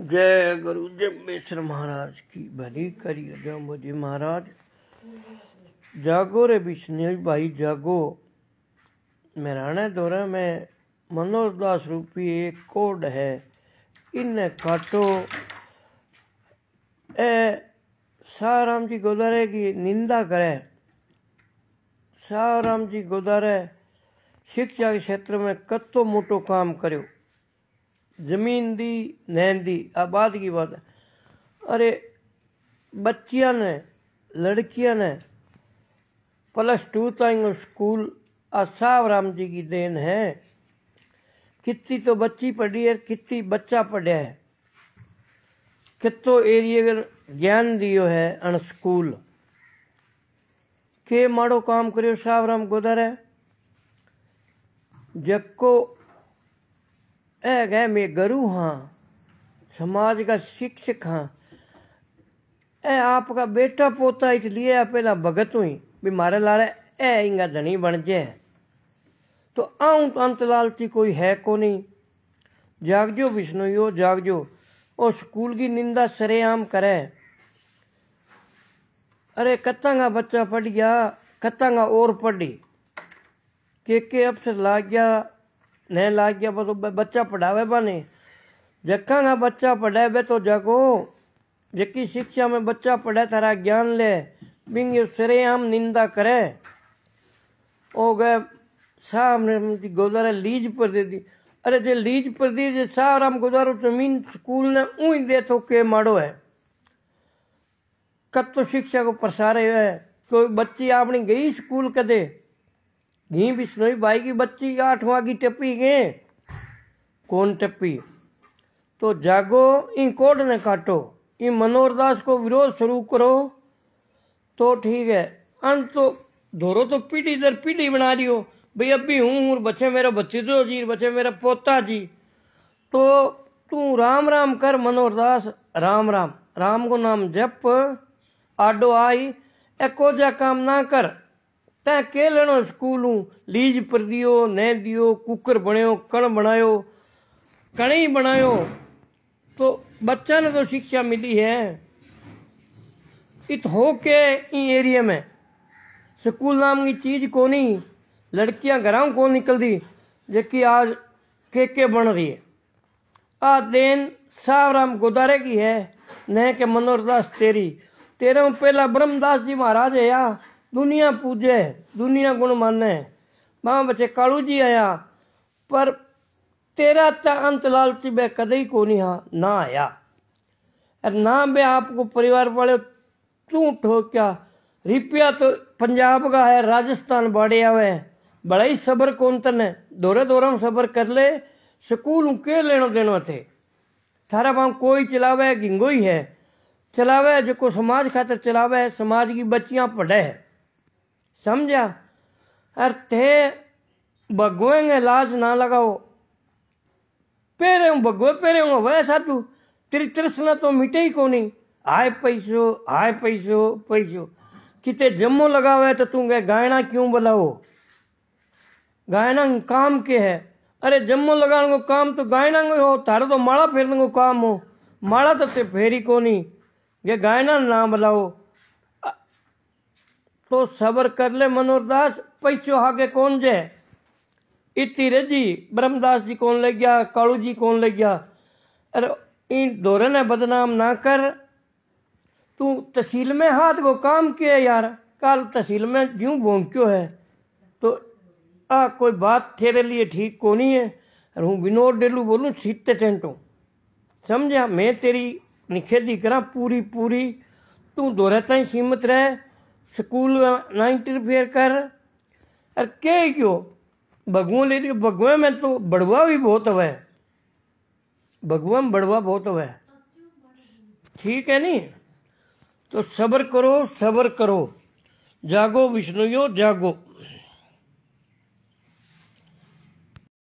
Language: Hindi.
जय गुरु जम्बेश्वर महाराज की भली करी जम्बो जी महाराज जागो रे बिश्नोई भाई जागो मेहराना दौरा में मनोरदास रूपी एक कोड है इन काटो ए साराम जी गोदारे की निंदा करे साराम जी गोदारे शिक्षा के क्षेत्र में कत्तो मोटो काम करो जमीन ਦੀ ਨੈਣ ਦੀ ਆਬਾਦ की बात है अरे बच्चियां ने लड़कियां ने प्लस टू तक स्कूल असाव राम जी की देन है कितनी तो बच्ची पढ़ी है कितनी बच्चा पढ़िया है कितो एरिए ज्ञान दियो है अन स्कूल के माड़ो काम करियो राम गोदर है जको है मैं गुरु हाँ समाज का शिक्षक हाँ ऐ आपका बेटा पोता इसलिए आप पहला भगत हुई भी मारे लारे ऐ इंगा धनी बन जाए तो आऊं तो अंत लालची कोई है को नहीं जाग जो विष्णु यो जाग जो और स्कूल की निंदा सरेआम करे अरे कत्तांगा बच्चा पढ़ गया कत्तांगा और पढ़ी के के अफसर ला गया ने लाग गया तो बच्चा पढ़ावे बाने जखा ना बच्चा पढ़े तो जगो जबकि शिक्षा में बच्चा पढ़े थारा ज्ञान ले बिंग श्रेयाम निंदा करे ओ गए सामने गोदारे लीज पर दे दी अरे जे लीज पर दी जे साराम गोदारो जमीन स्कूल ने ऊई दे तो के माड़ो है कत तो शिक्षा को प्रसारे है कोई बच्ची आपने गई स्कूल कदे घी बिश्नोई भाई की बच्ची आठवां की टप्पी के कौन टप्पी तो जागो इन कोड ने काटो इन मनोहर दास को विरोध शुरू करो तो ठीक है अंत तो धोरो तो पीढ़ी दर पीढ़ी बना रही हो भाई अब भी हूँ हूँ बच्चे मेरा भतीजो जी बच्चे मेरा पोता जी तो तू राम राम कर मनोहर दास राम राम राम को नाम जप आडो आई एको जा काम ना कर तैं केलणो स्कूलू लीज पर दियो न दियो कुकर बनयो कण बनायो कणई बनायो तो बच्चा ने तो शिक्षा मिली है इत हो के इन एरिया में स्कूल नाम की चीज को नहीं लड़कियां घर को निकल दी जबकि आज के के बन रही है आ देन सावराम गोदारे की है न के मनोहर तेरी तेरे पहला ब्रह्मदास जी महाराज है यहाँ दुनिया पूजे दुनिया गुण माने मां बचे कालू जी आया पर तेरा ता अंत लालची बे ही को नहीं हा ना आया अरे ना बे आपको परिवार वाले तू ठोक्या रिपिया तो पंजाब का है राजस्थान बाड़े आवे बड़ा ही सबर कौन तने दौरे दौरा में सबर कर ले स्कूल के लेना देना थे थारा पाम कोई चलावे गिंगो है चलावे जो को समाज खातर चलावे समाज की बच्चियां पढ़े है समझा अर थे भगवेंगे लाज ना लगाओ पेरे हूँ भगवे पेरे हूँ वह साधु तेरी तृष्णा तो मिटे ही को नहीं हाय पैसो आए पैसो पैसो किते जम्मो लगावे तो तू कह गायना क्यों बुलाओ गायना काम के है अरे जम्मो लगाने को काम तो गायना को हो तारे तो माड़ा फेरने को काम हो माड़ा तो फेरी को नहीं ये गायना ना बुलाओ तो सबर कर ले मनोहरदास पैसो आगे कौन जे इति रजी ब्रह्मदास जी कौन ले गया कालू जी कौन ले गया अरे इन दोरे ने बदनाम ना कर तू तहसील में हाथ को काम किया यार काल तहसील में ज्यों क्यों है तो आ कोई बात तेरे लिए ठीक को नहीं है और हूँ विनोद डेलू बोलूँ सीते टेंटो समझा मैं तेरी निखेदी करा पूरी पूरी तू दोहरे तीमत रह स्कूल ना इंटरफेयर कर अरे के क्यों भगवान ले रही भगवे में तो बड़वा भी बहुत हुआ है भगवान बड़वा बहुत हुआ है ठीक है नहीं तो सबर करो सबर करो जागो विष्णुयो जागो